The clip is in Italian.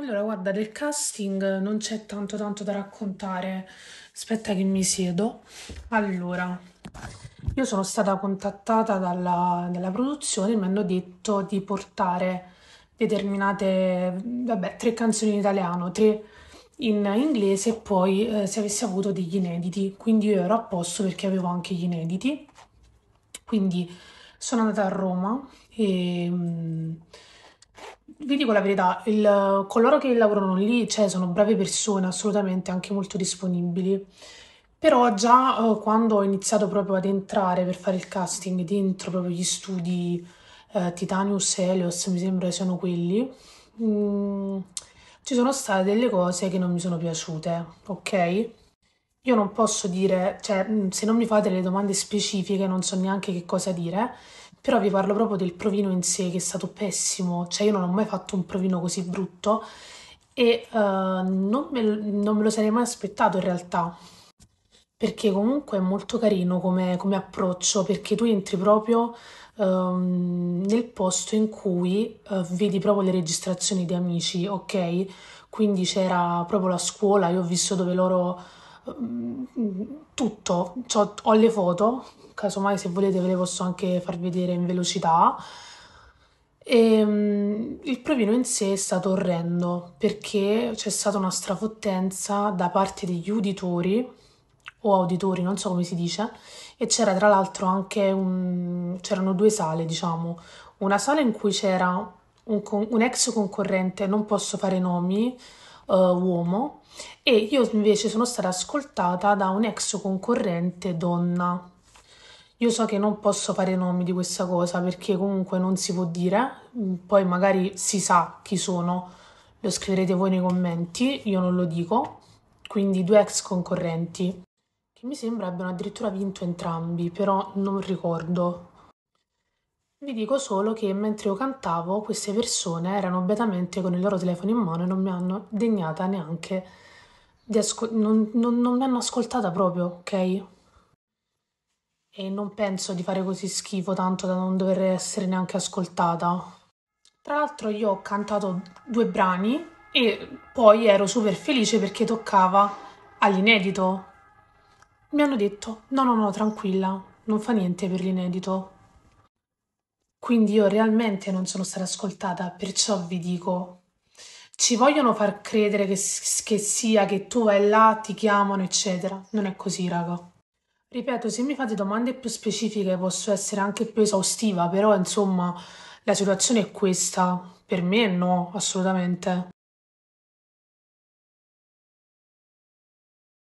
Allora, guarda, del casting non c'è tanto tanto da raccontare. Aspetta che mi siedo. Allora, io sono stata contattata dalla, dalla produzione e mi hanno detto di portare determinate, vabbè, tre canzoni in italiano, tre in inglese e poi eh, se avessi avuto degli inediti. Quindi io ero a posto perché avevo anche gli inediti. Quindi sono andata a Roma e... mh, mm, vi dico la verità, il, coloro che lavorano lì, cioè, sono brave persone, assolutamente, anche molto disponibili. Però già eh, quando ho iniziato proprio ad entrare per fare il casting dentro proprio gli studi eh, Titanius e Helios, mi sembra siano quelli, mh, mm, ci sono state delle cose che non mi sono piaciute, ok? Io non posso dire, cioè, mm, se non mi fate le domande specifiche non so neanche che cosa dire, però vi parlo proprio del provino in sé che è stato pessimo, cioè io non ho mai fatto un provino così brutto e uh, non, me, non, me, lo sarei mai aspettato in realtà, perché comunque è molto carino come, come approccio, perché tu entri proprio ehm, nel posto in cui uh, vedi proprio le registrazioni di amici, ok? Quindi c'era proprio la scuola, io ho visto dove loro... Um, tutto, cioè, ho le foto casomai se volete ve le posso anche far vedere in velocità. E, um, il provino in sé è stato orrendo perché c'è stata una strafottenza da parte degli uditori o auditori, non so come si dice, e c'era tra l'altro anche un, c'erano due sale, diciamo, una sala in cui c'era un, un ex concorrente, non posso fare nomi, uh, uomo, e io invece sono stata ascoltata da un ex concorrente donna io so che non posso fare nomi di questa cosa perché comunque non si può dire, mm, poi magari si sa chi sono, lo scriverete voi nei commenti, io non lo dico. Quindi due ex concorrenti che mi sembra abbiano addirittura vinto entrambi, però non ricordo. Vi dico solo che mentre io cantavo, queste persone erano beatamente con il loro telefono in mano e non mi hanno degnata neanche di ascoltare, non, non, non mi hanno ascoltata proprio, ok? e non penso di fare così schifo tanto da non dover essere neanche ascoltata. Tra l'altro io ho cantato due brani e poi ero super felice perché toccava all'inedito. Mi hanno detto no no no tranquilla, non fa niente per l'inedito. Quindi io realmente non sono stata ascoltata, perciò vi dico, ci vogliono far credere che, che sia che tu vai là, ti chiamano eccetera. Non è così raga. Ripeto, se mi fate domande più specifiche posso essere anche più esaustiva, però insomma la situazione è questa. Per me no, assolutamente.